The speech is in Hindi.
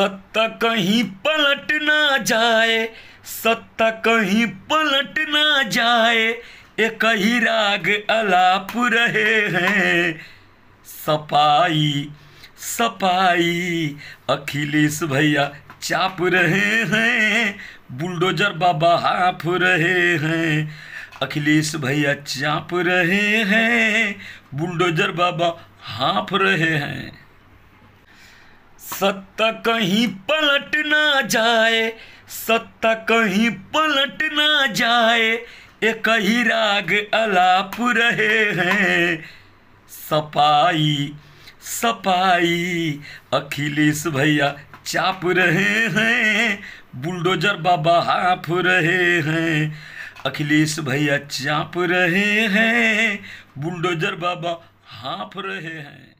सत्ता कहीं पलट ना जाए सत्ता कहीं पलट ना जाए एक ही राग अलाप रहे हैं सपाई सपाई अखिलेश भैया चाप रहे हैं बुलडोजर बाबा हाँफ रहे हैं अखिलेश भैया चाप रहे हैं बुलडोजर बाबा हाँफ रहे हैं सत्ता कहीं पलट ना जाए सत्ता कहीं पलट ना जाए एक ही राग अलाप रहे हैं सपाई सपाई अखिलेश भैया चाप रहे हैं बुलडोजर बाबा हाँफ रहे हैं अखिलेश भैया चाप रहे हैं बुलडोजर बाबा हाँफ रहे हैं